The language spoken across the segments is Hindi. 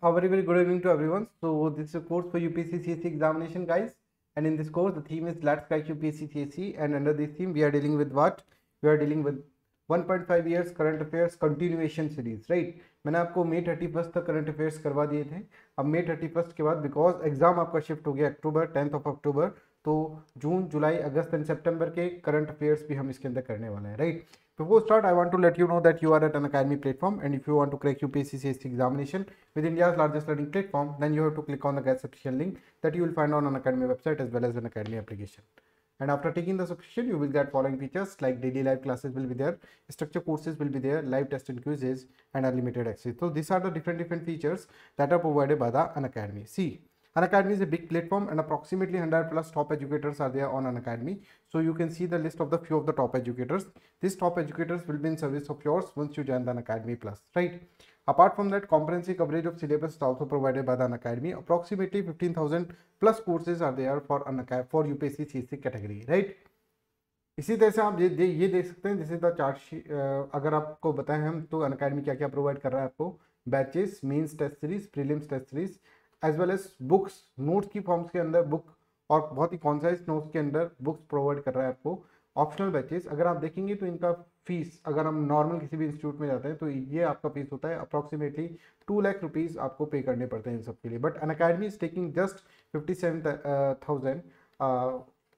a very very good evening to everyone so this is a course for upsc cse examination guys and in this course the theme is let's crack upsc cse and under this theme we are dealing with what we are dealing with 1.5 years current affairs continuation series right मैंने आपको मई थर्टी फर्स्ट तक करंट अफेयर्स करवा दिए थे अब मई थर्टी फर्स्ट के बाद बिकॉज एग्जाम आपका शिफ्ट हो गया अक्टूबर टेंथ ऑफ अक्टूबर तो जून जुलाई अगस्त एंड सितंबर के करंट अफेयर्स भी हम इसके अंदर करने वाले हैं right Before start, I want to let you know that you are at an academy platform and if you want to crack your PCCST examination with India's largest learning platform, then you have to click on the get subscription link that you will find on an academy website as well as an academy application. And after taking the subscription, you will get following features like daily live classes will be there, structure courses will be there, live test and quizzes, and unlimited access. So these are the different different features that are provided by the an academy. See, Unacademy is a big platform and approximately 100 plus top educators are there on Unacademy. So you can see the list of the few of the top educators. These top educators will be in service of yours once you join the Unacademy Plus, right? Apart from that, comprehensive coverage of syllabus is also provided by the Unacademy. Approximately 15,000 plus courses are there for, for UPSC CSC category, right? इसी तरह से आप ये ये देख सकते हैं जैसे द चार्ट अगर आपको बताएं हम तो अनअकैडमी क्या क्या प्रोवाइड कर रहा है आपको batches mains test series prelims test series as well as books notes की फॉर्म्स के अंदर बुक और बहुत ही कॉन्साइज नोट्स के अंदर बुक्स प्रोवाइड कर रहा है आपको ऑप्शनल बैचेस अगर आप देखेंगे तो इनका फीस अगर हम नॉर्मल किसी भी इंस्टीट्यूट में जाते हैं तो ये आपका फीस होता है अप्रॉक्सीमेटली टू लाख रुपीज़ आपको पे करने पड़ते हैं इन सबके लिए but Unacademy is taking just fifty seven thousand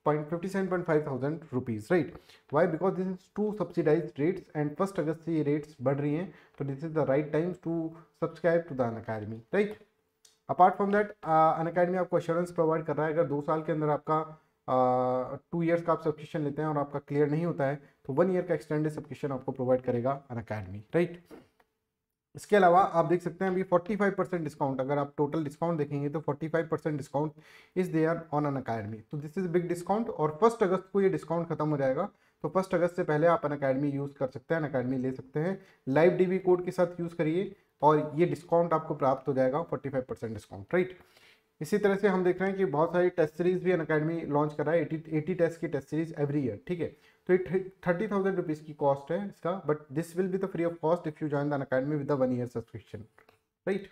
point fifty seven point five thousand rupees right why because this is to subsidise rates and first August से ये रेट्स बढ़ रही हैं तो this is the right time to subscribe to the Unacademy right apart from that Unacademy आपको अश्योरेंस प्रोवाइड कर रहा है अगर दो साल के अंदर आपका टू uh, ईयर्स का आप सब्सक्रिप्शन लेते हैं और आपका क्लियर नहीं होता है तो वन ईयर का एक्सटेंडेड सब्सक्रिप्शन आपको प्रोवाइड करेगा अन अकेडमी राइट इसके अलावा आप देख सकते हैं अभी 45 परसेंट डिस्काउंट अगर आप टोटल डिस्काउंट देखेंगे तो 45 percent discount is there on on academy तो दिस इज बिग डिस्काउंट और फर्स्ट अगस्त को ये डिस्काउंट खत्म हो जाएगा तो फर्स्ट अगस्त से पहले आप अन अकेडमी यूज़ कर सकते हैं अन अकेडमी ले सकते हैं लाइव डी कोड के साथ यूज़ करिए और ये डिस्काउंट आपको प्राप्त हो जाएगा 45 परसेंट डिस्काउंट राइट इसी तरह से हम देख रहे हैं कि बहुत सारी टेस्ट सीरीज भी अन अकेडमी लॉन्च कर रहा है एटी एटी टेस्ट की टेस्ट सीरीज एवरी ईयर ठीक है तो ये थर्टी थाउजेंड रुपीज़ की कॉस्ट है इसका but this will be the free of cost if you join the Unacademy with the one year subscription right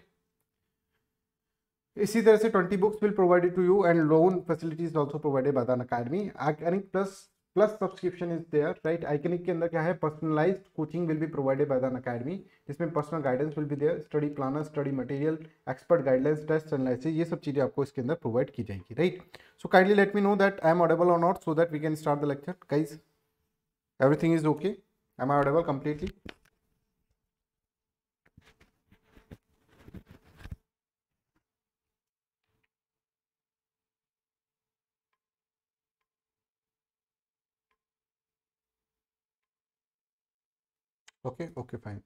इसी तरह से twenty books will provided to you and loan facilities also provided by the Unacademy earning plus plus subscription is there right iconic के अंदर क्या है personalise coaching will be provided by the academy जिसमें personal guidance will be there study planner study material expert guidelines test analysis ये सब चीज़ें आपको इसके अंदर प्रोवाइड की जाएगी right so kindly let me know that I am audible और not so that we can start the lecture guys everything is okay I am audible completely okay okay fine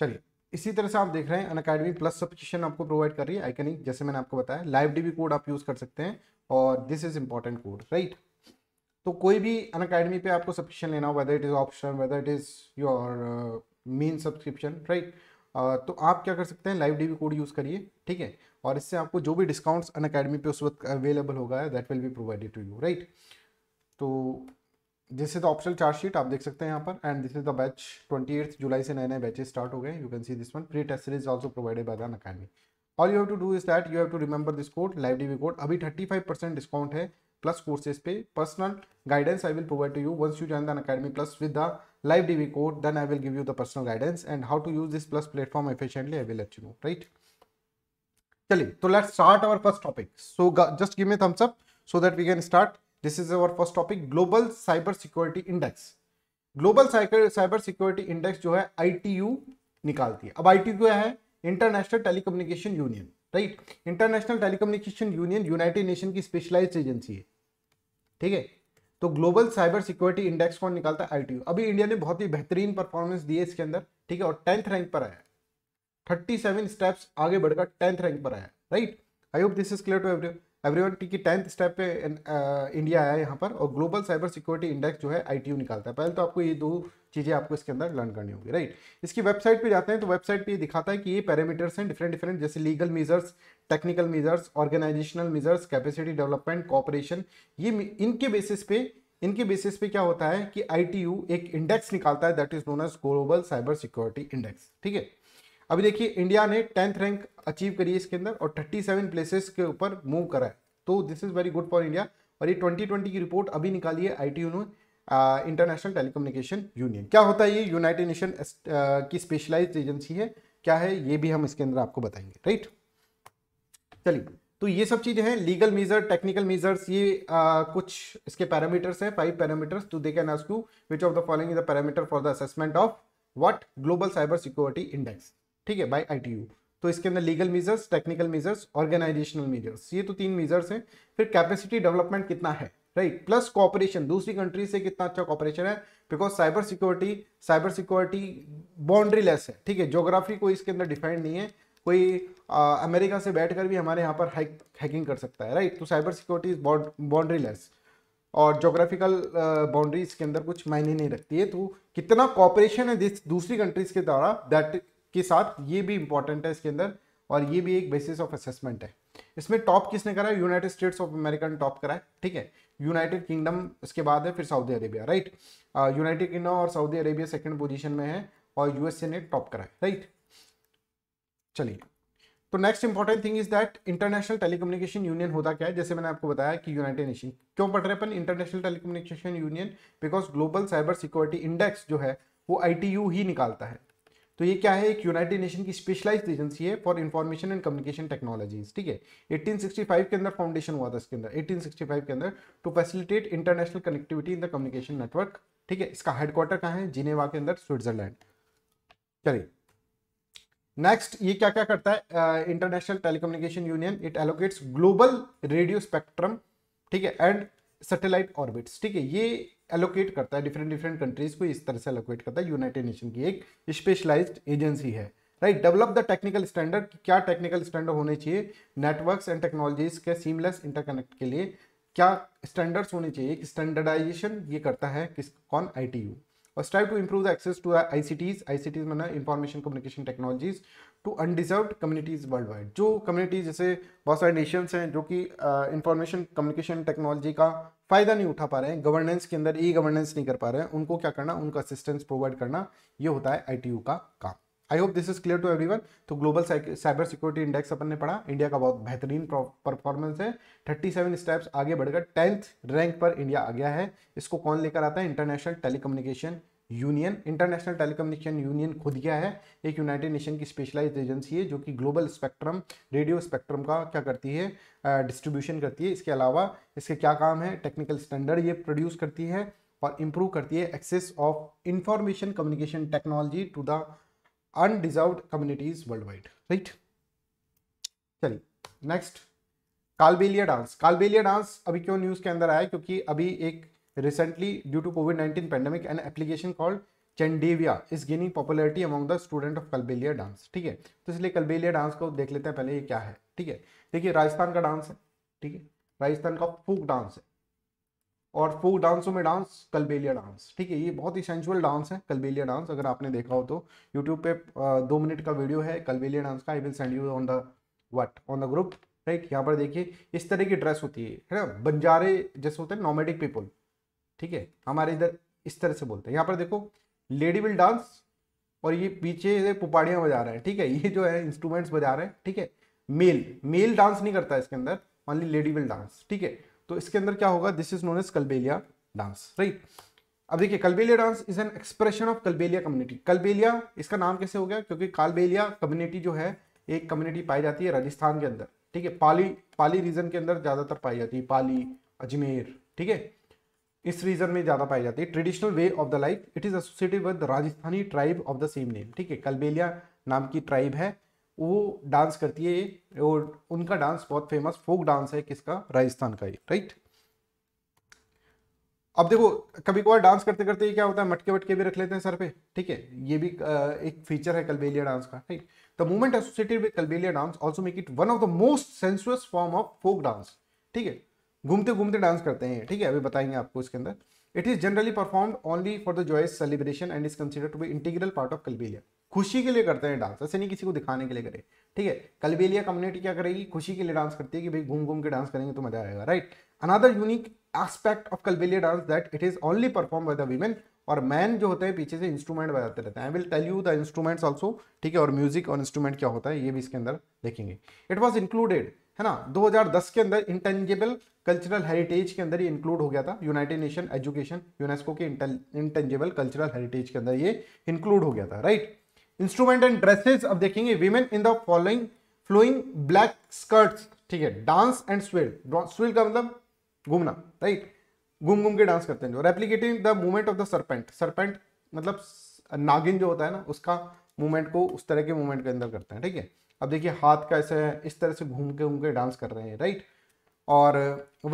चलिए इसी तरह से आप देख रहे हैं अन अकेडमी प्लस सब्सक्रिप्शन आपको प्रोवाइड कर रही है आइकनिक जैसे मैंने आपको बताया लाइव डीबी कोड आप यूज़ कर सकते हैं और this is important code right तो कोई भी अन अकेडमी पर आपको सब्सक्रिप्शन लेना हो whether it is option whether it is your main subscription right तो आप क्या कर सकते हैं लाइव डीबी कोड यूज़ करिए ठीक है और इससे आपको जो भी डिस्काउंट्स अन अकेडमी पे उस वक्त अवेलेबल होगा that will be provided to you right तो this is the optional charge sheet आप देख सकते हैं यहाँ पर and this is the batch twenty जुलाई से नए नए बैचेज स्टार्ट हो गए you can see this one pre test is also provided by the academy all you have to do is that you have to remember this code live DV code अभी थर्टी फाइव परसेंट डिस्काउंट है प्लस कोर्सेज पे personal guidance I will provide to you once you join the academy plus with the live DV code then I will give you the personal guidance and how to use this plus platform efficiently I will let you know right चलिए तो let's start our first topic so just give me thumbs up so that we can start this is our first topic global cyber security index global cyber security index जो है आई निकालती है अब आई क्या है International Telecommunication Union right International Telecommunication Union United Nation की स्पेशलाइज्ड एजेंसी है ठीक है तो ग्लोबल साइबर सिक्योरिटी इंडेक्स कौन निकालता है आई अभी इंडिया ने बहुत ही बेहतरीन परफॉर्मेंस दी है इसके अंदर ठीक है और टेंथ रैंक पर आया थर्टी सेवन स्टेप्स आगे बढ़कर टेंथ रैंक पर आया right I hope this is clear to every everyone की टेंथ स्टेप पे इंडिया uh, आया यहाँ पर और ग्लोबल साइबर सिक्योरिटी इंडेक्स जो है आई निकालता है पहले तो आपको ये दो चीज़ें आपको इसके अंदर लर्न करनी होगी राइट इसकी वेबसाइट पे जाते हैं तो वेबसाइट पे ये दिखाता है कि ये पैरामीटर्स हैं डिफरेंट डिफरेंट जैसे legal measures technical measures organisational measures capacity development cooperation ये इनके बेसिस पे इनके बेसिस पे क्या होता है कि आई एक इंडेक्स निकालता है that is known as global cyber security index ठीक है अभी देखिए इंडिया ने टेंथ रैंक अचीव करी है इसके अंदर और थर्टी सेवन प्लेसेस के ऊपर मूव करा है तो this is very good for India और ये ट्वेंटी ट्वेंटी की रिपोर्ट अभी निकाली है आई टी यू ने इंटरनेशनल टेलीकम्युनिकेशन यूनियन क्या होता है ये यूनाइटेड नेशन की स्पेशलाइज एजेंसी है क्या है ये भी हम इसके अंदर आपको बताएंगे राइट चलिए तो ये सब चीज़ें हैं लीगल मेजर टेक्निकल मेजर्स ये आ, कुछ इसके पैरामीटर्स हैं five parameters to they can ask you which of the following is the parameter for the assessment of what global cyber security index ठीक है बाय आईटीयू तो इसके अंदर legal measures technical measures organisational measures ये तो तीन मेजर्स हैं फिर कैपेसिटी डेवलपमेंट कितना है राइट प्लस कॉपरेशन दूसरी कंट्री से कितना अच्छा कॉपरेशन है because cyber security cyber security boundaryless है ठीक है जोग्राफी कोई इसके अंदर डिफाइंड नहीं है कोई आ, अमेरिका से बैठकर भी हमारे यहाँ पर हैक हैकिंग कर सकता है राइट तो साइबर सिक्योरिटी बाउंड्री लेस और जोग्राफिकल बाउंड्रीज के अंदर कुछ मायने नहीं रखती है तो कितना कॉपरेशन है दिस दूसरी कंट्रीज के द्वारा दैट के साथ ये भी इंपॉर्टेंट है इसके अंदर और ये भी एक बेसिस ऑफ असेसमेंट है इसमें टॉप किसने करा है यूनाइटेड स्टेट्स ऑफ अमेरिका ने टॉप करा है ठीक है यूनाइटेड किंगडम इसके बाद है फिर Saudi Arabia right United Kingdom और सऊदी अरेबिया सेकंड पोजिशन में है और यूएसए ने टॉप करा है राइट चलिए तो next important thing is that International Telecommunication Union होता क्या है जैसे मैंने आपको बताया कि यूनाइटेड नेशन क्यों पढ़ रहे अपन International Telecommunication Union because global cyber security index जो है वो आईटीयू ही निकालता है तो ये क्या है एक यूनाइटेड नेशन की स्पेशलाइज एजेंसी है for information and communication technologies ठीक है 1865 के अंदर फाउंडेशन हुआ था इसके अंदर 1865 के अंदर to facilitate international connectivity in the communication network ठीक है इसका हेडक्वार्टर कहाँ है जिनेवा के अंदर स्विट्जरलैंड चलिए नेक्स्ट ये क्या क्या करता है International Telecommunication Union it allocates global radio spectrum ठीक है एंड सैटेलाइट ऑर्बिट्स ठीक है ये एलोकेट करता है डिफरेंट डिफरेंट कंट्रीज को इस तरह से एलोकेट करता है यूनाइटेड नेशन की एक स्पेशलाइज्ड एजेंसी है right develop the technical standard क्या टेक्निकल स्टैंडर्ड होने चाहिए नेटवर्क्स एंड टेक्नोलॉजीज के सीमलेस इंटरकनेक्ट के लिए क्या स्टैंडर्ड्स होने चाहिए एक स्टैंडर्डाइजेशन ये करता है किस कौन आई और strive to improve the access to I I C Ts C Ts मैंने information communication technologies to underserved communities worldwide जो कम्युनिटीज जैसे बहुत सारे नेशंस हैं जो कि इंफॉर्मेशन कम्युनिकेशन टेक्नोलॉजी का फ़ायदा नहीं उठा पा रहे हैं गवर्नेंस के अंदर ई गवर्नेंस नहीं कर पा रहे हैं उनको क्या करना उनको असिस्टेंस प्रोवाइड करना ये होता है आई का काम I hope this is clear to every तो ग्लोबल साइबर सिक्योरिटी इंडेक्स अपन ने पढ़ा इंडिया का बहुत बेहतरीन परफॉर्मेंस है सेवन स्टेप्स आगे बढ़कर टेंथ रैंक पर इंडिया आ गया है इसको कौन लेकर आता है International Telecommunication Union International Telecommunication Union खुद क्या है एक यूनाइटेड नेशन की स्पेशलाइज एजेंसी है जो कि ग्लोबल स्पेक्ट्रम रेडियो स्पेक्ट्रम का क्या करती है डिस्ट्रीब्यूशन uh, करती है इसके अलावा इसके क्या काम है टेक्निकल स्टैंडर्ड ये प्रोड्यूस करती है और इम्प्रूव करती है access of information communication technology to the underserved communities worldwide right चलिए next Kalbelia dance Kalbelia dance अभी क्यों न्यूज़ के अंदर आया क्योंकि अभी एक Recently, due to COVID-19 pandemic, an application called चंडेविया is gaining popularity among the student of Kalbelia dance ठीक है तो इसलिए कलबेलिया डांस को देख लेते हैं पहले ये क्या है ठीक है देखिए राजस्थान का डांस है ठीक है राजस्थान का फोक डांस है और फोक डांसों में डांस कलबेलिया डांस ठीक है ये बहुत ही सेंचुअल डांस है कलबेलिया डांस अगर आपने देखा हो तो यूट्यूब पे दो मिनट का वीडियो है कलबेलिया डांस का I will send you on the what on the group right यहाँ पर देखिए इस तरह की ड्रेस होती है है ना बंजारे जैसे होते हैं नॉमेडिक पीपल ठीक है हमारे इधर इस तरह से बोलते हैं यहाँ पर देखो लेडी विल डांस और ये पीछे पुपाड़ियाँ बजा रहे हैं ठीक है ये जो है इंस्ट्रूमेंट्स बजा रहे हैं ठीक है मेल मेल डांस नहीं करता इसके अंदर ओनली लेडी विल डांस ठीक है तो इसके अंदर क्या होगा this is known as Kalbelia dance right अब देखिए Kalbelia dance is an expression of Kalbelia community Kalbelia इसका नाम कैसे हो गया क्योंकि कालबेलिया कम्युनिटी जो है एक कम्युनिटी पाई जाती है राजस्थान के अंदर ठीक है पाली पाली रीजन के अंदर ज़्यादातर पाई जाती है पाली अजमेर ठीक है इस रीजन में ज़्यादा पाई जाती है traditional way of the life it is associated with Rajasthani tribe of the same name ठीक है कलबेलिया नाम की ट्राइब है वो डांस करती है और उनका डांस बहुत फेमस फोक डांस है किसका राजस्थान का ये राइट अब देखो कभी कभार डांस करते करते ये क्या होता है मटके वटके भी रख लेते हैं सर पे ठीक है ये भी एक फीचर है कलबेलिया डांस का right the movement associated with Kalbelia dance also make it one of the most sensuous form of folk dance ठीक है घूमते घूमते डांस करते हैं ठीक है अभी बताएंगे आपको इसके अंदर it is generally performed only for the joyous celebration and is consider to be integral part of Kalbelia खुशी के लिए करते हैं डांस ऐसे नहीं किसी को दिखाने के लिए करें ठीक है कलबेलिया कम्युनिटी क्या करेगी खुशी के लिए डांस करती है कि भाई घूम घूम के डांस करेंगे तो मजा आएगा right another unique aspect of Kalbelia dance that it is only perform by the women और मैन जो होते हैं पीछे से इंस्ट्रूमेंट बजाते रहते हैं I will tell you the instruments also ठीक है और म्यूजिक और इंस्ट्रूमेंट क्या होता है ये भी इसके अंदर देखेंगे इट वॉज इंक्लूडेड है ना 2010 के अंदर इंटेंजिबल कल्चरल हेरिटेज के अंदर ये इंक्लूड हो गया था यूनाइटेड नेशन एजुकेशन यूनेस्को के इंटेंजिबल कल्चरल हेरिटेज के अंदर ये इंक्लूड हो गया था राइट इंस्ट्रूमेंट एंड ड्रेसेस अब देखेंगे women in the following flowing black skirts ठीक है डांस एंड स्विल स्विल का मतलब घूमना राइट घूम घूम के डांस करते हैं जो replicating the movement of the serpent serpent मतलब नागिन जो होता है ना उसका मूवमेंट को उस तरह के मूवमेंट के अंदर करते हैं ठीक है अब देखिए हाथ का ऐसे इस तरह से घूम के घूम के डांस कर रहे हैं राइट और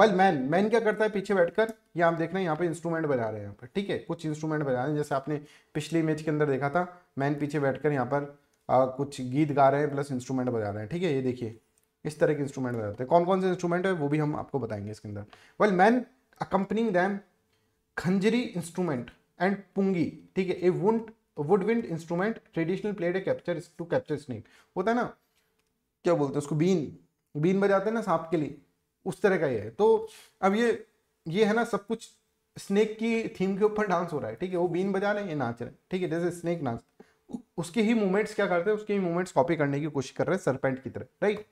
वेल मैन मैन क्या करता है पीछे बैठकर ये आप देख रहे हैं यहाँ पे इंस्ट्रूमेंट बजा रहे हैं यहाँ पर ठीक है कुछ इंस्ट्रूमेंट बजा रहे हैं जैसे आपने पिछली इमेज के अंदर देखा था मैन पीछे बैठकर यहाँ पर आ, कुछ गीत गा रहे हैं प्लस इंस्ट्रूमेंट बजा रहे हैं ठीक है ये देखिए इस तरह के इंस्ट्रूमेंट में हैं कौन कौन से इंस्ट्रूमेंट है वो भी हम आपको बताएंगे इसके अंदर well man accompanying them khanjari instrument and pungi ठीक है ए वुंट wood wind instrument traditional played a capture to capture snake होता है ना क्या बोलते हैं उसको बीन बीन बजाते हैं ना सांप के लिए उस तरह का ये है तो अब ये ये है ना सब कुछ स्नेक की थीम के ऊपर डांस हो रहा है ठीक है वो बीन बजा रहे हैं ये नाच रहे हैं ठीक है जैसे स्नेक नाच उसके ही मूवमेंट्स क्या करते हैं उसके ही मूवमेंट्स कॉपी करने की कोशिश कर रहे हैं सरपेंट की तरह राइट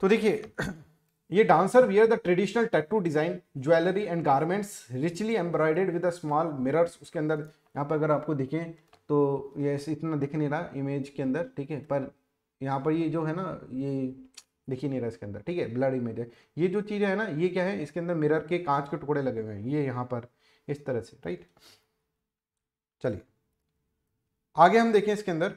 तो देखिए ये dancer wear the traditional tattoo design jewellery and garments richly embroidered with small mirrors उसके अंदर यहाँ पर अगर आपको दिखें तो ये इतना दिख नहीं रहा इमेज के अंदर ठीक है पर यहाँ पर ये जो है ना ये दिख ही नहीं रहा इसके अंदर ठीक है ब्लड इमेज है ये जो चीज़ है ना ये क्या है इसके अंदर मिरर के कांच के टुकड़े लगे हुए हैं ये यहाँ पर इस तरह से राइट चलिए आगे हम देखें इसके अंदर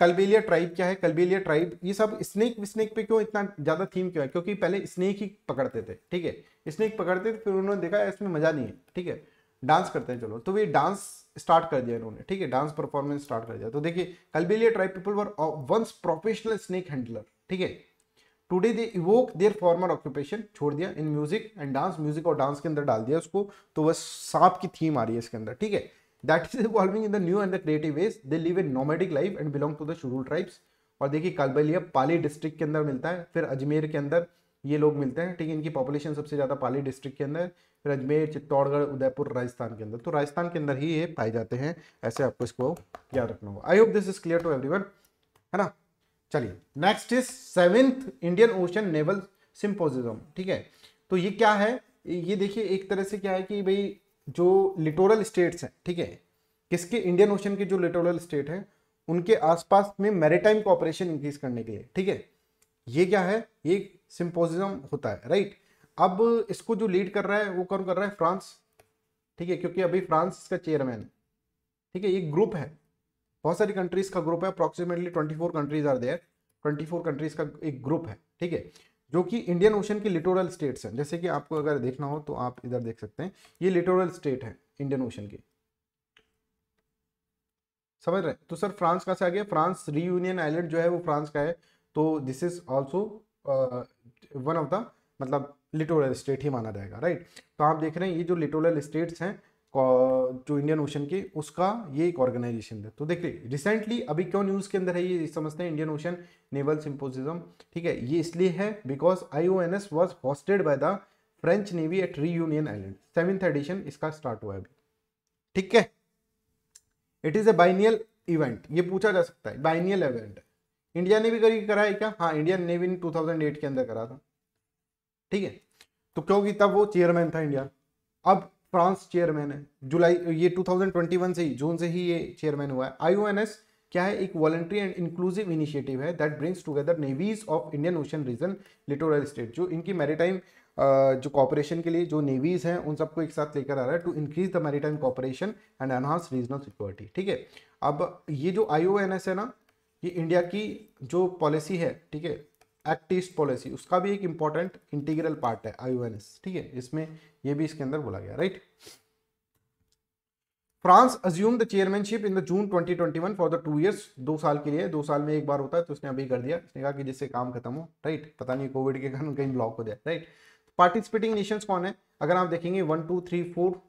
कलबेलिया ट्राइब क्या है कलबेलिया ट्राइब ये सब स्नेक स्नेक पे क्यों इतना ज़्यादा थीम क्यों है क्योंकि पहले स्नेक ही पकड़ते थे ठीक है स्नेक पकड़ते थे फिर उन्होंने देखा इसमें मज़ा नहीं है ठीक है डांस करते हैं चलो तो वे डांस स्टार्ट कर दिया इन्होंने ठीक है डांस परफॉर्मेंस स्टार्ट कर दिया तो देखिए Kalbelia tribe people were once professional snake handler ठीक है today they evoke their former occupation छोड़ दिया in music and dance music और डांस के अंदर डाल दिया उसको तो वह सांप की थीम आ रही है इसके अंदर ठीक है that is evolving in the new and the creative ways they live a nomadic life and belong to the schedule tribes और देखिए कालबलिया पाली डिस्ट्रिक्ट के अंदर मिलता है फिर अजमेर के अंदर ये लोग मिलते हैं ठीक है इनकी पॉपुलेशन सबसे ज़्यादा पाली डिस्ट्रिक्ट के अंदर फिर अजमेर चित्तौड़गढ़ उदयपुर राजस्थान के अंदर तो राजस्थान के अंदर ही ये पाए जाते हैं ऐसे आपको इसको याद रखना होगा I hope this is clear to one है ना चलिए next is seventh Indian Ocean Naval symposium ठीक है तो ये क्या है ये देखिए एक तरह से क्या है कि भाई जो लिटोरल स्टेट्स हैं ठीक है किसके इंडियन ओशन के जो लिटोरल स्टेट हैं उनके आसपास में मैरिटाइम कॉपरेशन इंक्रीज करने के लिए ठीक है ये क्या है ये सिंपोजिज्म होता है राइट अब इसको जो लीड कर रहा है वो कौन कर रहा है फ्रांस ठीक है क्योंकि अभी फ्रांस का चेयरमैन है ठीक है ये ग्रुप है बहुत सारी कंट्रीज का ग्रुप है approximately twenty four countries are there twenty four countries का एक ग्रुप है ठीक है जो कि इंडियन ओशन के लिटोरल स्टेट्स हैं जैसे कि आपको अगर देखना हो तो आप इधर देख सकते हैं ये लिटोरल स्टेट है इंडियन ओशन के समझ रहे तो सर फ्रांस कहाँ से आ गया फ्रांस रीयूनियन आइलैंड जो है वो फ्रांस का है तो this is also one of the मतलब लिटोरल स्टेट ही माना जाएगा राइट तो आप देख रहे हैं ये जो लिटोरल स्टेट्स हैं जो इंडियन ओशन के उसका ये एक ऑर्गेनाइजेशन है तो देखिए रिसेंटली अभी क्यों न्यूज़ के अंदर है ये समझते हैं इंडियन ओशन नेवल सिंपोजिज्म ठीक है ये इसलिए है because I O N S was hosted by the French navy at Reunion island seventh edition इसका स्टार्ट हुआ है अभी ठीक है it is a biennial event ये पूछा जा सकता है बाइनियल इवेंट इंडिया ने भी करी करा है क्या हाँ इंडियन नेवी ने एट के अंदर करा था ठीक है तो क्योंकि तब वो चेयरमैन था इंडिया अब फ्रांस चेयरमैन है जुलाई ये 2021 से ही जून से ही ये चेयरमैन हुआ है आई क्या है एक वॉलेंट्री एंड इंक्लूसिव इनिशिएटिव है that brings together navies of Indian Ocean region littoral state जो इनकी मैरीटाइम जो कॉपरेशन के लिए जो नेवीज हैं उन सबको एक साथ लेकर आ रहा है to increase the maritime cooperation and enhance regional security ठीक है अब ये जो आई है ना ये इंडिया की जो पॉलिसी है ठीक है एक्ट ईस्ट पॉलिसी उसका भी एक इंपॉर्टेंट इंटीग्रल पार्ट है आई ठीक है इसमें यह भी इसके अंदर बोला गया right France assume the chairmanship in the June 2021 for the two years दो साल के लिए दो साल में एक बार होता है तो उसने अभी कर दिया उसने कहा कि जिससे काम खत्म हो राइट पता नहीं कोविड के कारण कहीं ब्लॉक हो जाए राइट पार्टिसिपेटिंग नेशंस कौन है अगर आप देखेंगे one two three four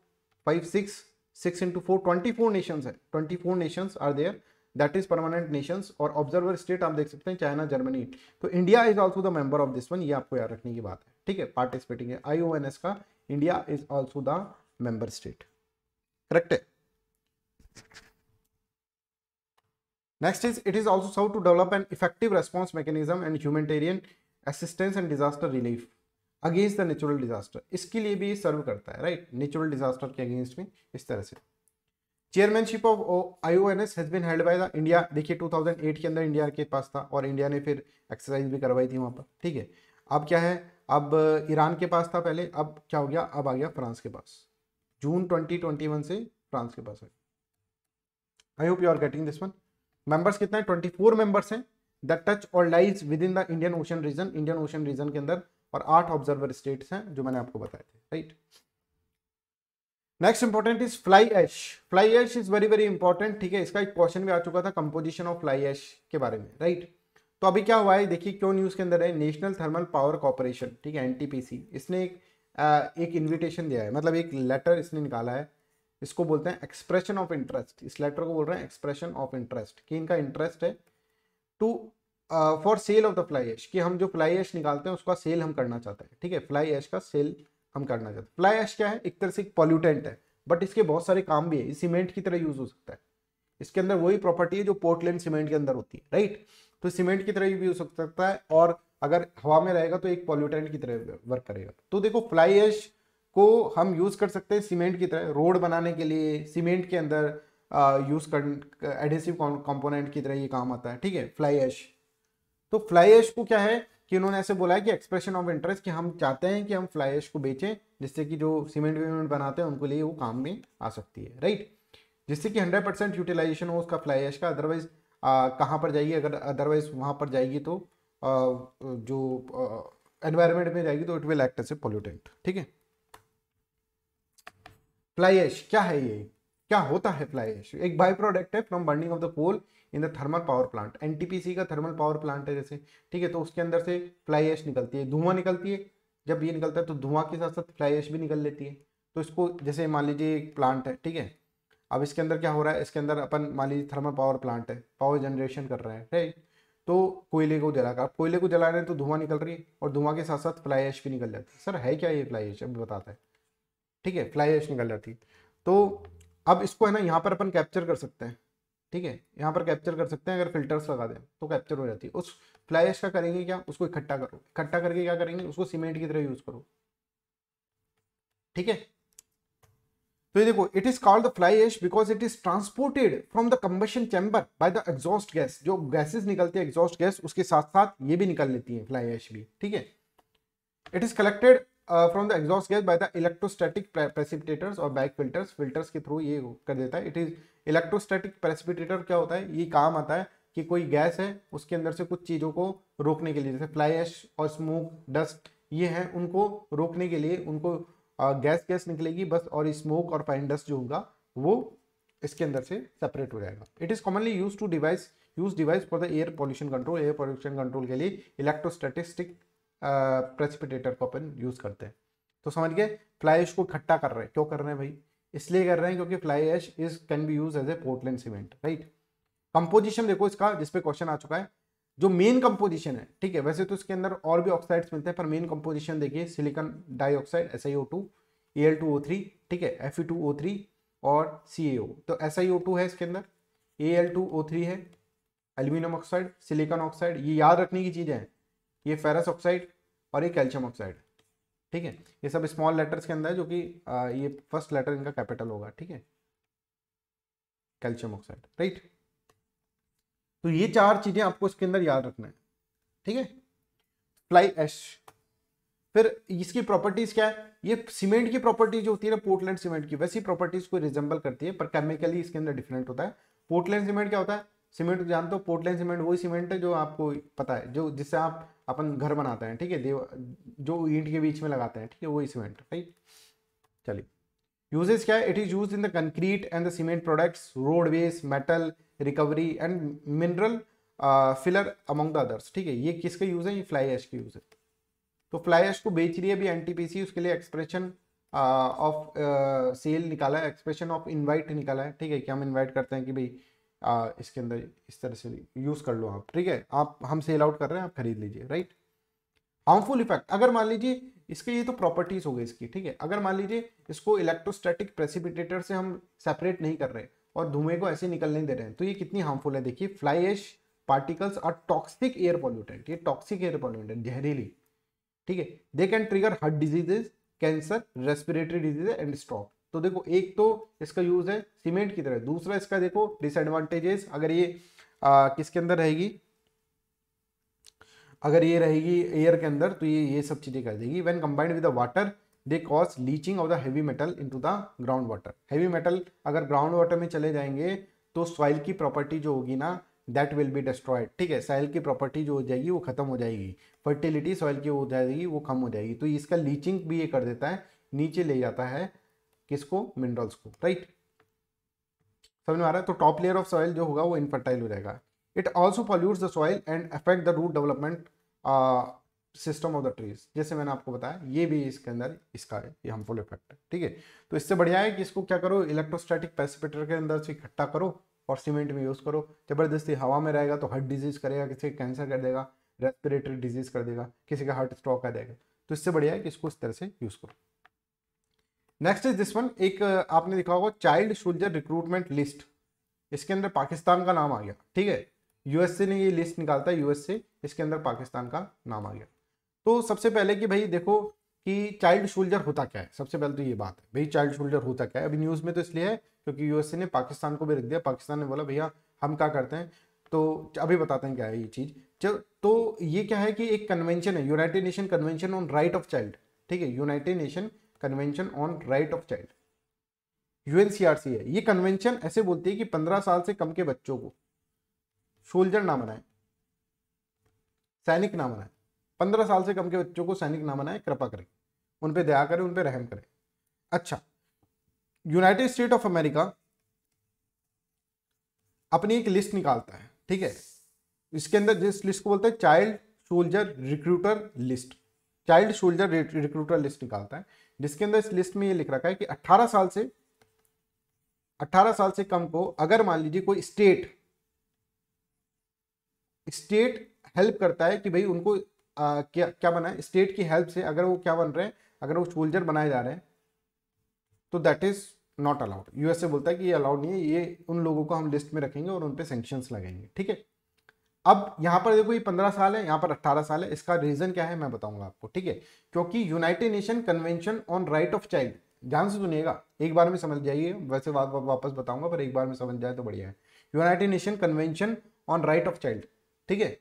five six six into four twenty four nation है twenty four nation are there that is permanent nations और ऑब्जर्वर स्टेट आप देख सकते हैं चाइना जर्मनी तो India is also the member of this one ये आपको याद रखने की बात है ठीक है पार्टिसिपेटिंग है आई का India is also the member state correct है next is it is also sought to develop an effective response mechanism and humanitarian assistance and disaster relief against the natural disaster इसके लिए भी सर्व करता है राइट नेचुरल डिजास्टर के अगेंस्ट में इस तरह से chairmanship of I O N S has been held by the India देखिए 2008 के अंदर इंडिया के पास था और इंडिया ने फिर एक्सरसाइज भी करवाई थी वहाँ पर ठीक है अब क्या है अब ईरान के पास था पहले अब क्या हो गया अब आ गया फ्रांस के पास जून 2021 से फ्रांस के पास है I hope you are getting this one members कितना है 24 मेंबर्स हैं द टच और lies within the Indian Ocean region Indian Ocean region के अंदर और आठ ऑब्जर्वर स्टेट्स हैं जो मैंने आपको बताए थे right right? Next important is fly ash fly ash is very very important ठीक है इसका एक क्वेश्चन भी आ चुका था कंपोजिशन ऑफ फ्लाई एश के बारे में राइट तो अभी क्या हुआ है देखिए क्यों न्यूज़ के अंदर है नेशनल थर्मल पावर कॉर्पोरेशन ठीक है एनटीपीसी इसने एक आ, एक इनविटेशन दिया है मतलब एक लेटर इसने निकाला है इसको बोलते हैं एक्सप्रेशन ऑफ इंटरेस्ट इस लेटर को बोल रहे हैं एक्सप्रेशन ऑफ इंटरेस्ट कि इनका इंटरेस्ट है to for sale of the fly ash कि हम जो फ्लाई एश निकालते हैं उसका सेल हम करना चाहते हैं ठीक है फ्लाई एश का सेल हम करना चाहते हैं फ्लाई ऐश क्या है एक तरह से एक पॉल्यूटेंट है बट इसके बहुत सारे काम भी है सीमेंट की तरह यूज हो सकता है इसके अंदर वही प्रॉपर्टी है जो पोर्टलैंड सीमेंट के अंदर होती है राइट तो सीमेंट की तरह भी हो सकता है और अगर हवा में रहेगा तो एक पॉल्यूटेंट की तरह वर्क करेगा तो देखो फ्लाई ऐश को हम यूज़ कर सकते हैं सीमेंट की तरह रोड बनाने के लिए सीमेंट के अंदर यूज़ कर एडेसिव कॉम्पोनेंट की तरह ये काम आता है ठीक है फ्लाई ऐश तो फ्लाई ऐश को क्या है कि उन्होंने ऐसे बोला है कि एक्सप्रेशन ऑफ इंटरेस्ट कि हम चाहते हैं कि हम फ्लाई ऐश को बेचें जिससे कि जो सीमेंट वीमेंट बनाते हैं उनके लिए वो काम में आ सकती है राइट जिससे कि हंड्रेड परसेंट यूटिलाइजेशन हो उसका फ्लाई ऐश का अदरवाइज कहाँ पर जाएगी अगर अदरवाइज वहाँ पर जाएगी तो आ, जो एनवायरमेंट में जाएगी तो it will act as a pollutant ठीक है फ्लाई ऐश क्या है ये क्या होता है फ्लाई ऐश एक बाई प्रोडक्ट है from burning of the coal in the thermal power plant NTPC का थर्मल पावर प्लांट है जैसे ठीक है तो उसके अंदर से फ्लाई ऐश निकलती है धुआं निकलती है जब ये निकलता है तो धुआं के साथ साथ फ्लाई ऐश भी निकल लेती है तो इसको जैसे मान लीजिए एक प्लांट है ठीक है अब इसके अंदर क्या हो रहा है इसके अंदर अपन मान लीजिए थर्मल पावर प्लांट है पावर जनरेशन कर रहा है राइट तो कोयले को जला कर कोयले को जला रहे हैं तो धुआं निकल रही है और धुआं के साथ साथ फ्लाई ऐश भी निकल जाती है सर है क्या ये फ्लाई ऐश अभी बताता है ठीक है फ्लाई ऐश निकल जाती है तो अब इसको है ना यहाँ पर अपन कैप्चर कर सकते हैं ठीक है यहाँ पर कैप्चर कर सकते हैं अगर फिल्टर्स लगा दें तो कैप्चर हो जाती है उस फ्लैश का करेंगे क्या उसको इकट्ठा करो इकट्ठा करके क्या करेंगे उसको सीमेंट की तरह यूज करो ठीक है तो ये देखो it is called the fly ash because it is transported from the combustion chamber by the exhaust gas जो गैसेस निकलती है एग्जॉस्ट गैस उसके साथ साथ ये भी निकल लेती है फ्लाई एश भी ठीक है it is collected from the exhaust gas by the electrostatic precipitators और बैक फिल्टर्स फिल्टर्स के थ्रू ये कर देता है इट इज इलेक्ट्रोस्टैटिक प्रेसिपिटेटर क्या होता है ये काम आता है कि कोई गैस है उसके अंदर से कुछ चीज़ों को रोकने के लिए जैसे फ्लाई एश और स्मोक डस्ट ये हैं उनको रोकने के लिए उनको गैस गैस निकलेगी बस और स्मोक और फाइन डस्ट जो होगा वो इसके अंदर से सेपरेट हो जाएगा it is commonly use to device use device for the air pollution control air pollution control के लिए इलेक्ट्रोस्टैटिस्टिक प्रेसिपिटेटर को अपन यूज़ करते हैं तो समझ गए फ्लाइश को इकट्ठा कर रहे हैं क्यों कर रहे हैं भाई इसलिए कर रहे हैं क्योंकि fly ash is can be use as a Portland cement right composition देखो इसका जिसपे क्वेश्चन आ चुका है जो मेन कंपोजिशन है ठीक है वैसे तो इसके अंदर और भी ऑक्साइड्स मिलते हैं पर मेन कंपोजिशन देखिए silicon dioxide S I O two A L two O three ठीक है F E two O three और सी ए ओ तो एस आई ओ टू है इसके अंदर A L two O three है एल्यूमिनियम ऑक्साइड सिलिकॉन ऑक्साइड ये याद रखने की चीज़ें हैं ये फेरस ऑक्साइड और ये कैल्शियम ऑक्साइड ठीक है ये सब स्मॉल लेटर्स के अंदर है जो कि ये फर्स्ट लेटर इनका कैपिटल होगा ठीक है कैल्शियम ऑक्साइड राइट तो ये चार चीजें आपको इसके अंदर याद रखना है ठीक है फ्लाई एश फिर इसकी प्रॉपर्टीज क्या है ये सीमेंट की प्रॉपर्टी जो होती है ना पोर्टलैंड सीमेंट की वैसी प्रॉपर्टीज को रिजेंबल करती है पर केमिकली इसके अंदर डिफरेंट होता है पोर्टलैंड सीमेंट क्या होता है सीमेंट जानते हो पोर्टलैंड सीमेंट वही सीमेंट है जो आपको पता है जो जिससे आप अपन घर बनाते हैं ठीक है देव जो ईंट के बीच में लगाते हैं ठीक है वो सीमेंट राइट चलिए यूजेज क्या है it is use in the concrete and the cement products roadways metal recovery and mineral filler among the others ठीक है ये किसके यूज है ये फ्लाई एश का यूज है तो फ्लाई एश को बेच रही है अभी एनटीपीसी उसके लिए एक्सप्रेशन ऑफ सेल निकाला है एक्सप्रेशन ऑफ इन्वाइट निकाला है ठीक है कि हम इन्वाइट करते हैं कि भाई आ, इसके अंदर इस तरह से यूज़ कर लो आप ठीक है आप हम सेल आउट कर रहे हैं आप खरीद लीजिए राइट हार्मफुल इफेक्ट अगर मान लीजिए इसके ये तो प्रॉपर्टीज हो गई इसकी ठीक है अगर मान लीजिए इसको इलेक्ट्रोस्टैटिक प्रेसिपिटेटर से हम सेपरेट नहीं कर रहे और धुएं को ऐसे निकलने दे रहे हैं तो ये कितनी हार्मफुल है देखिए fly ash particles are toxic air pollutant ये टॉक्सिक एयर पॉल्यूटेंट जहरीली ठीक है they can trigger heart diseases cancer respiratory disease and stroke तो देखो एक तो इसका यूज है सीमेंट की तरह दूसरा इसका देखो डिसएडवांटेजेस अगर ये आ, किसके अंदर रहेगी अगर ये रहेगी एयर के अंदर तो ये ये सब चीज़ें कर देगी when combined with the water they cause leaching of the heavy metal into the ground water heavy metal अगर ग्राउंड वाटर में चले जाएंगे तो सॉइल की प्रॉपर्टी जो होगी ना दैट विल बी डिस्ट्रॉयड ठीक है सॉइल की प्रॉपर्टी जो हो जाएगी वो खत्म हो जाएगी फर्टिलिटी सॉइल की हो जाएगी वो कम हो जाएगी तो इसका लीचिंग भी ये कर देता है नीचे ले जाता है किसको मिनरल्स को राइट समझ में आ रहा है तो टॉप लेयर ऑफ सॉइल जो होगा वो इनफर्टाइल हो जाएगा it also pollute the soil and affect the root development system of the trees जैसे मैंने आपको बताया ये भी इसके अंदर इसका है, ये हमफुल इफेक्ट है ठीक है तो इससे बढ़िया है कि इसको क्या करो इलेक्ट्रोस्टैटिक पैसिपेटर के अंदर से इकट्ठा करो और सीमेंट में यूज़ करो जबरदस्ती हवा में रहेगा तो हार्ट डिजीज करेगा किसी का कैंसर कर देगा रेस्पिरेटरी डिजीज कर देगा किसी का हार्ट स्ट्रोक कर देगा तो इससे बढ़िया है कि इसको इस तरह से यूज़ करो नेक्स्ट इज दिस वन एक आपने देखा होगा चाइल्ड सोल्जर रिक्रूटमेंट लिस्ट इसके अंदर पाकिस्तान का नाम आ गया ठीक है यूएसए ने ये लिस्ट निकालता है यूएसए इसके अंदर पाकिस्तान का नाम आ गया तो सबसे पहले कि भाई देखो कि चाइल्ड सोल्जर होता क्या है सबसे पहले तो ये बात है भाई चाइल्ड सोल्जर होता क्या है अभी न्यूज़ में तो इसलिए है क्योंकि यूएसए ने पाकिस्तान को भी रख दिया पाकिस्तान ने बोला भैया हम क्या करते हैं तो अभी बताते हैं क्या है ये चीज़ जब तो ये क्या है कि एक कन्वेंशन है United Nation convention on right of child ठीक है United Nation convention on right of child UNCRC है ये कन्वेंशन ऐसे बोलती है कि पंद्रह साल से कम के बच्चों को सोल्जर ना बनाए सैनिक ना बनाए पंद्रह साल से कम के बच्चों को सैनिक ना बनाए कृपा करें उन पर दया करें उन पर रहम करें अच्छा यूनाइटेड स्टेट ऑफ अमेरिका अपनी एक लिस्ट निकालता है ठीक है इसके अंदर जिस लिस्ट को बोलते हैं child soldier recruiter list child soldier recruiter list निकालता है जिसके अंदर इस लिस्ट में ये लिख रखा है कि 18 साल से 18 साल से कम को अगर मान लीजिए कोई स्टेट स्टेट हेल्प करता है कि भाई उनको आ, क्या क्या बना है स्टेट की हेल्प से अगर वो क्या बन रहे हैं अगर वो सोल्जर बनाए जा रहे हैं तो that is not allowed USA बोलता है कि ये अलाउड नहीं है ये उन लोगों को हम लिस्ट में रखेंगे और उन पर लगाएंगे लगेंगे ठीक है अब यहाँ पर देखो ये पंद्रह साल है यहाँ पर अट्ठारह साल है इसका रीजन क्या है मैं बताऊंगा आपको ठीक है क्योंकि United Nation convention on right of child ध्यान से सुनिएगा एक बार में समझ जाइए वैसे वा, वा, वापस बताऊंगा पर एक बार में समझ जाए तो बढ़िया है United Nation convention on right of child ठीक है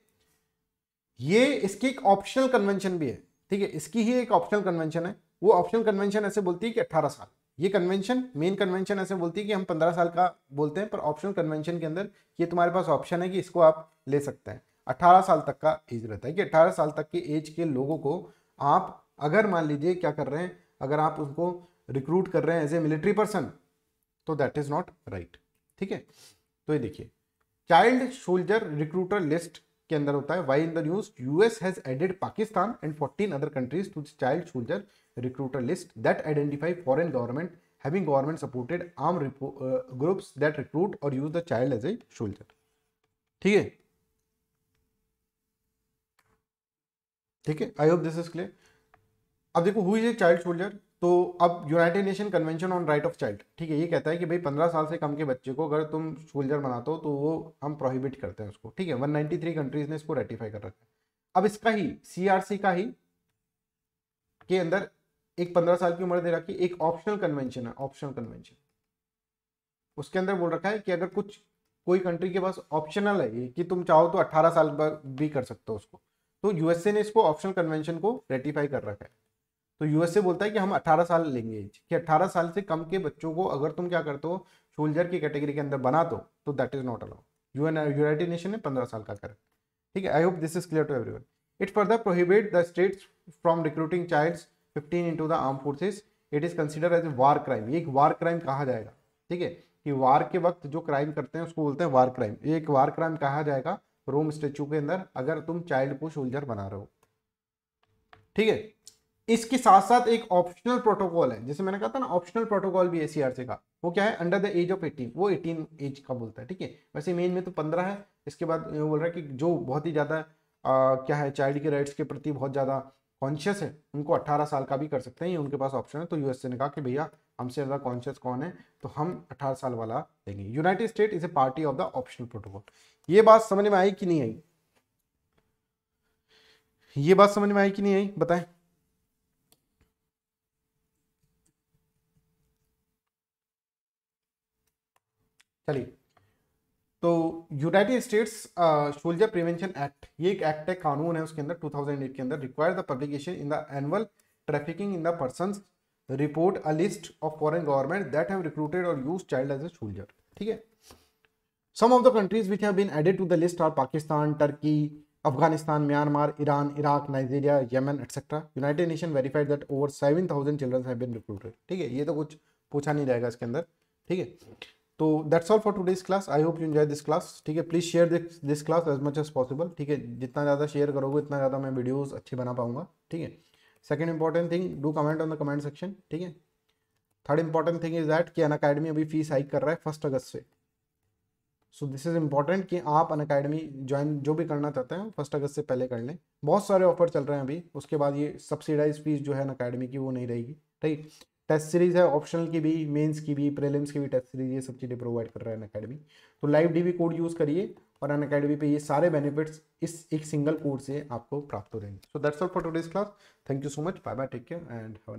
ये इसकी एक ऑप्शनल कन्वेंशन भी है ठीक है इसकी ही एक ऑप्शनल कन्वेंशन है वो ऑप्शनल कन्वेंशन ऐसे बोलती है कि अट्ठारह साल ये कन्वेंशन मेन कन्वेंशन ऐसे बोलती है कि हम पंद्रह साल का बोलते हैं पर ऑप्शनल कन्वेंशन के अंदर ये तुम्हारे पास ऑप्शन है कि इसको आप ले सकते हैं अट्ठारह साल तक का एज रहता है कि अट्ठारह साल तक के एज के लोगों को आप अगर मान लीजिए क्या कर रहे हैं अगर आप उनको रिक्रूट कर रहे हैं एज ए मिलिट्री पर्सन तो दैट इज नॉट राइट ठीक है तो ये देखिए चाइल्ड सोल्जर रिक्रूटर लिस्ट के अंदर होता है why in the news US has added Pakistan and fourteen other countries to child soldier recruiter list that identify foreign government having government supported arm groups that recruit or use the child as a soldier ठीक है ठीक है I hope this is clear अब देखो हुई चाइल्ड सोल्जर तो अब United Nation convention on right of child ठीक है ये कहता है कि भाई पंद्रह साल से कम के बच्चे को अगर तुम सोल्जर बनाते हो तो वो हम प्रोहिबिट करते हैं उसको ठीक है थ्री कंट्रीज ने इसको रेटिफाई कर रखा है अब इसका ही सीआरसी का ही के अंदर एक पंद्रह साल की उम्र दे रखी एक ऑप्शनल कन्वेंशन है ऑप्शनल कन्वेंशन उसके अंदर बोल रखा है कि अगर कुछ कोई कंट्री के पास ऑप्शनल है कि तुम चाहो तो अट्ठारह साल भी कर सकते हो उसको तो यूएसए ने इसको ऑप्शनल कन्वेंशन को रेटिफाई कर रखा है तो यूएसए बोलता है कि हम 18 साल लेंगे कि 18 साल से कम के बच्चों को अगर तुम क्या करते हो सोल्जर की कैटेगरी के अंदर बना दो तो that is not allowed UN United Nation ने 15 साल का कर ठीक है I hope this is clear to everyone it further prohibit the states from recruiting childs fifteen into the arm forces it is consider as a war crime ये एक वार क्राइम कहा जाएगा ठीक है कि वार के वक्त जो क्राइम करते हैं उसको बोलते हैं वार क्राइम ये एक वार क्राइम कहा जाएगा रोम स्टेचू के अंदर अगर तुम चाइल्ड को सोल्जर बना रहे हो ठीक है इसके साथ साथ एक ऑप्शनल प्रोटोकॉल है जैसे मैंने कहा था ना ऑप्शनल प्रोटोकॉल भी एसीआर का वो क्या है under the age of eighteen वो एटीन एज का बोलता है ठीक है वैसे मेन में तो पंद्रह है इसके बाद बोल रहा है कि जो बहुत ही ज़्यादा क्या है चाइल्ड के राइट्स के प्रति बहुत ज़्यादा कॉन्शियस है उनको अट्ठारह साल का भी कर सकते हैं ये उनके पास ऑप्शन है तो यूएसए ने कहा कि भैया हमसे ज़्यादा कॉन्शियस कौन है तो हम अठारह साल वाला देंगे United State is a party of the optional protocol ये बात समझ में आई कि नहीं आई ये बात समझ में आई कि नहीं आई बताएं चलिए तो United States soldier prevention act ये एक एक्ट है कानून है उसके अंदर 2008 के अंदर require the publication in the annual trafficking in the person report a list of foreign government that have recruited or use child as a soldier ठीक है some of the countries which have been added to the list are Pakistan Turkey Afghanistan Myanmar Iran Iraq Nigeria Yemen etcetera United Nation verified that over seven thousand children have been recruited ठीक है ये तो कुछ पूछा नहीं जाएगा इसके अंदर ठीक है तो that's all for days class I hope you enjoy this class ठीक है please share this this class as much as possible ठीक है जितना ज़्यादा शेयर करोगे उतना ज़्यादा मैं वीडियोज अच्छे बना पाऊंगा ठीक है second important thing do comment on the comment section ठीक है third important thing is that कि अन अकेडमी अभी फीस हाइक कर रहा है फर्स्ट अगस्त से सो दिस इज इंपॉर्टेंट कि आप अन अकेडमी ज्वाइन जो भी करना चाहते हैं फर्स्ट अगस्त से पहले कर लें बहुत सारे ऑफर चल रहे हैं अभी उसके बाद ये सब्सिडाइज फीस जो है अन अकेडमी की वो नहीं रहेगी ठीक टेस्ट सीरीज है ऑप्शनल की भी मेंस की भी प्रीलिम्स की भी टेस्ट सीरीज ये सब चीज़ें प्रोवाइड कर रहा है अन अकेडमी तो लाइव डीवी कोड यूज़ करिए और अन अकेडमी पे ये सारे बेनिफिट्स इस एक सिंगल कोड से आपको प्राप्त हो जाएंगे so that's all for today's class thank you so much bye bye take care and